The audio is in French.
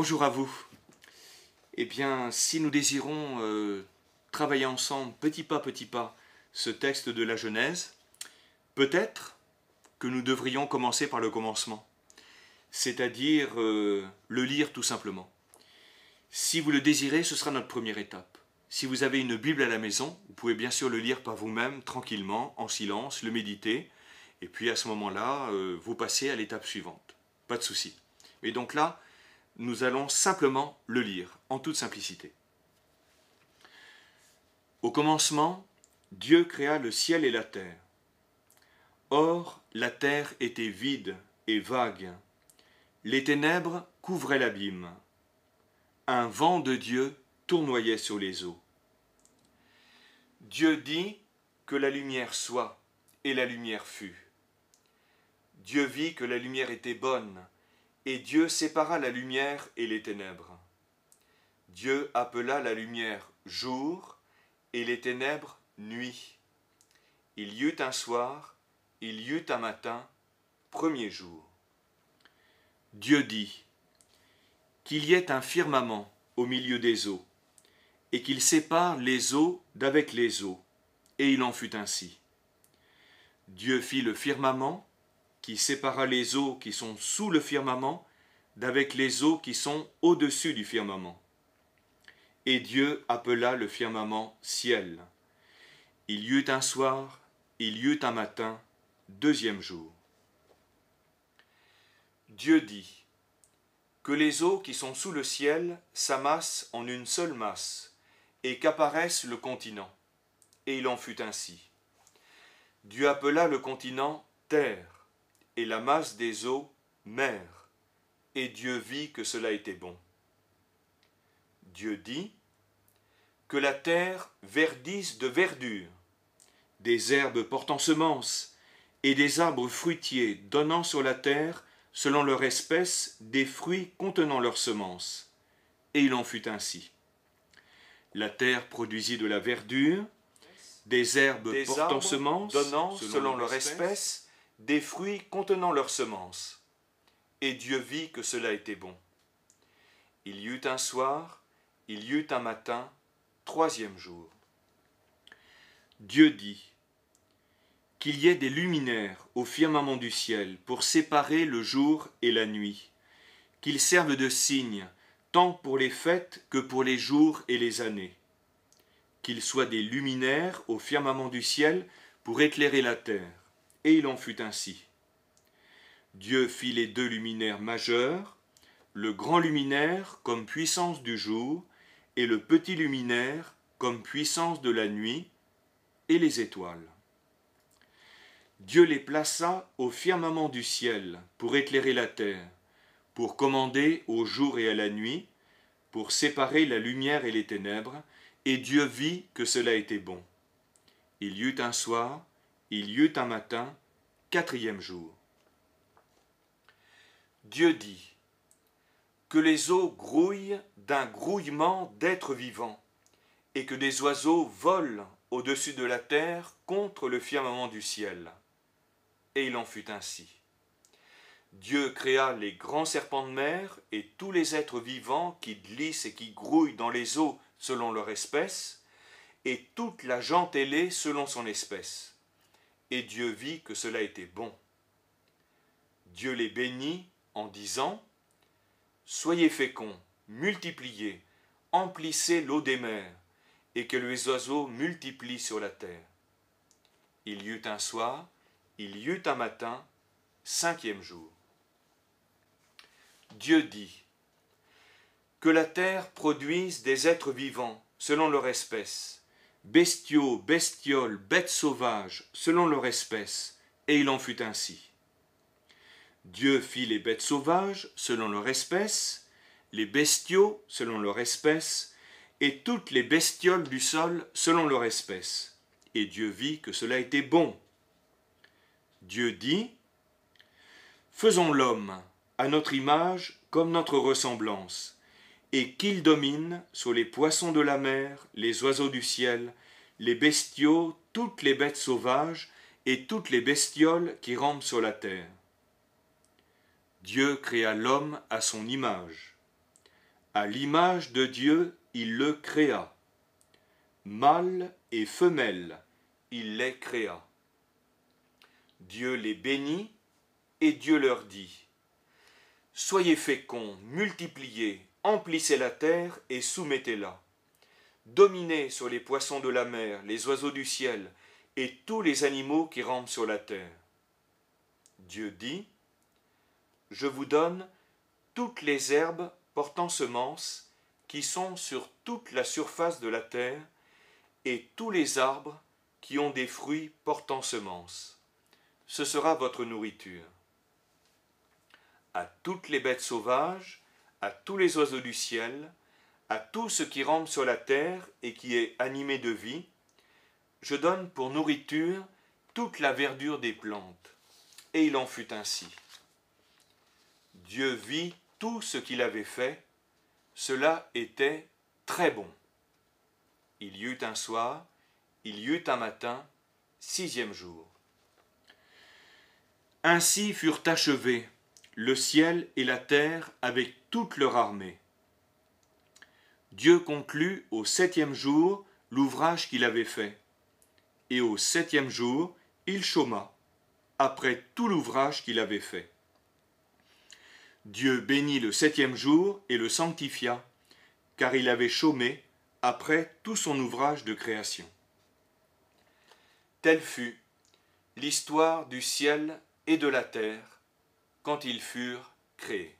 Bonjour à vous. Eh bien, si nous désirons euh, travailler ensemble, petit pas, petit pas, ce texte de la Genèse, peut-être que nous devrions commencer par le commencement, c'est-à-dire euh, le lire tout simplement. Si vous le désirez, ce sera notre première étape. Si vous avez une Bible à la maison, vous pouvez bien sûr le lire par vous-même, tranquillement, en silence, le méditer, et puis à ce moment-là, euh, vous passez à l'étape suivante. Pas de souci. Et donc là, nous allons simplement le lire, en toute simplicité. Au commencement, Dieu créa le ciel et la terre. Or, la terre était vide et vague. Les ténèbres couvraient l'abîme. Un vent de Dieu tournoyait sur les eaux. Dieu dit que la lumière soit, et la lumière fut. Dieu vit que la lumière était bonne, et Dieu sépara la lumière et les ténèbres. Dieu appela la lumière jour et les ténèbres nuit. Il y eut un soir, il y eut un matin, premier jour. Dieu dit qu'il y ait un firmament au milieu des eaux, et qu'il sépare les eaux d'avec les eaux. Et il en fut ainsi. Dieu fit le firmament qui sépara les eaux qui sont sous le firmament d'avec les eaux qui sont au-dessus du firmament. Et Dieu appela le firmament ciel. Il y eut un soir, il y eut un matin, deuxième jour. Dieu dit que les eaux qui sont sous le ciel s'amassent en une seule masse, et qu'apparaisse le continent. Et il en fut ainsi. Dieu appela le continent terre, et la masse des eaux mère, et Dieu vit que cela était bon. Dieu dit, que la terre verdisse de verdure, des herbes portant semences, et des arbres fruitiers donnant sur la terre, selon leur espèce, des fruits contenant leurs semences. Et il en fut ainsi. La terre produisit de la verdure, des herbes portant semences, donnant selon leur espèce, des fruits contenant leurs semences. Et Dieu vit que cela était bon. Il y eut un soir, il y eut un matin, troisième jour. Dieu dit qu'il y ait des luminaires au firmament du ciel pour séparer le jour et la nuit, qu'ils servent de signes tant pour les fêtes que pour les jours et les années, qu'ils soient des luminaires au firmament du ciel pour éclairer la terre, et il en fut ainsi. Dieu fit les deux luminaires majeurs, le grand luminaire comme puissance du jour, et le petit luminaire comme puissance de la nuit, et les étoiles. Dieu les plaça au firmament du ciel pour éclairer la terre, pour commander au jour et à la nuit, pour séparer la lumière et les ténèbres, et Dieu vit que cela était bon. Il y eut un soir, il y eut un matin, quatrième jour. Dieu dit, que les eaux grouillent d'un grouillement d'êtres vivants, et que des oiseaux volent au-dessus de la terre contre le firmament du ciel. Et il en fut ainsi. Dieu créa les grands serpents de mer et tous les êtres vivants qui glissent et qui grouillent dans les eaux selon leur espèce, et toute la gent ailée selon son espèce et Dieu vit que cela était bon. Dieu les bénit en disant, Soyez féconds, multipliez, emplissez l'eau des mers, et que les oiseaux multiplient sur la terre. Il y eut un soir, il y eut un matin, cinquième jour. Dieu dit, Que la terre produise des êtres vivants, selon leur espèce, bestiaux, bestioles, bêtes sauvages, selon leur espèce, et il en fut ainsi. Dieu fit les bêtes sauvages, selon leur espèce, les bestiaux, selon leur espèce, et toutes les bestioles du sol, selon leur espèce. Et Dieu vit que cela était bon. Dieu dit, Faisons l'homme, à notre image, comme notre ressemblance, et qu'il domine sur les poissons de la mer, les oiseaux du ciel, les bestiaux, toutes les bêtes sauvages et toutes les bestioles qui rampent sur la terre. Dieu créa l'homme à son image. À l'image de Dieu, il le créa. Mâle et femelle, il les créa. Dieu les bénit et Dieu leur dit Soyez féconds, multipliez, Emplissez la terre et soumettez-la. Dominez sur les poissons de la mer, les oiseaux du ciel, et tous les animaux qui rampent sur la terre. Dieu dit, Je vous donne toutes les herbes portant semences qui sont sur toute la surface de la terre, et tous les arbres qui ont des fruits portant semences. Ce sera votre nourriture. À toutes les bêtes sauvages, à tous les oiseaux du ciel, à tout ce qui rampe sur la terre et qui est animé de vie. Je donne pour nourriture toute la verdure des plantes. Et il en fut ainsi. Dieu vit tout ce qu'il avait fait. Cela était très bon. Il y eut un soir, il y eut un matin, sixième jour. Ainsi furent achevés le ciel et la terre avec toute leur armée. Dieu conclut au septième jour l'ouvrage qu'il avait fait. Et au septième jour, il chôma, après tout l'ouvrage qu'il avait fait. Dieu bénit le septième jour et le sanctifia, car il avait chômé après tout son ouvrage de création. Telle fut l'histoire du ciel et de la terre quand ils furent créés.